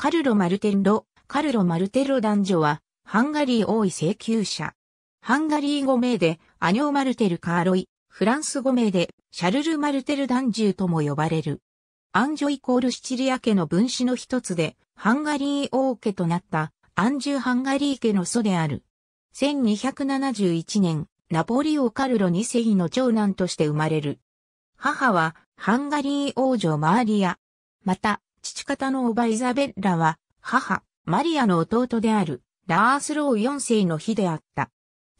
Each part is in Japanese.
カルロ・マルテンロ、カルロ・マルテロ男女は、ハンガリー王位請求者。ハンガリー語名で、アニョー・マルテル・カーロイ、フランス語名で、シャルル・マルテル男女とも呼ばれる。アンジョイコールシチリア家の分子の一つで、ハンガリー王家となった、アンジュ・ハンガリー家の祖である。1271年、ナポリオ・カルロ2世の長男として生まれる。母は、ハンガリー王女マーリア。また、父方のオバイザベッラは、母、マリアの弟である、ラースロー4世の日であった。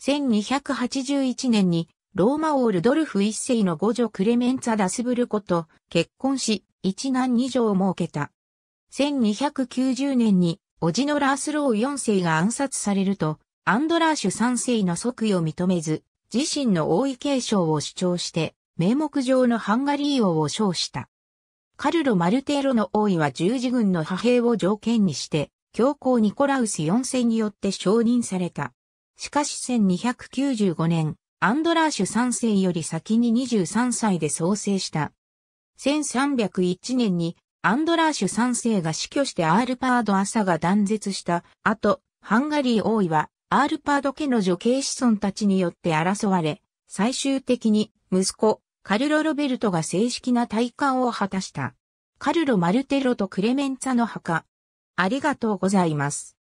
1281年に、ローマ王ルドルフ1世の五女クレメンツァ・ダスブルコと結婚し、一男二女を設けた。1290年に、叔父のラースロー4世が暗殺されると、アンドラーシュ3世の即位を認めず、自身の王位継承を主張して、名目上のハンガリー王を称した。カルロ・マルテーロの王位は十字軍の派兵を条件にして、教皇ニコラウス4世によって承認された。しかし1295年、アンドラーシュ3世より先に23歳で創生した。1301年にアンドラーシュ3世が死去してアールパード朝が断絶した後、ハンガリー王位はアールパード家の女系子孫たちによって争われ、最終的に息子、カルロ・ロベルトが正式な戴冠を果たした。カルロ・マルテロとクレメンツァの墓。ありがとうございます。